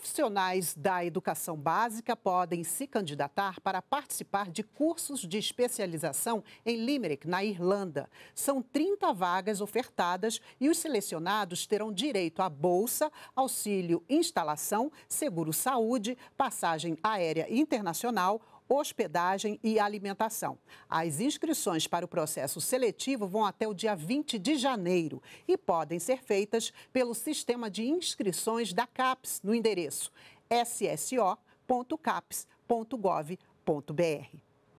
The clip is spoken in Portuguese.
Profissionais da educação básica podem se candidatar para participar de cursos de especialização em Limerick, na Irlanda. São 30 vagas ofertadas e os selecionados terão direito a bolsa, auxílio instalação, seguro saúde, passagem aérea internacional hospedagem e alimentação. As inscrições para o processo seletivo vão até o dia 20 de janeiro e podem ser feitas pelo sistema de inscrições da CAPES no endereço sso.caps.gov.br.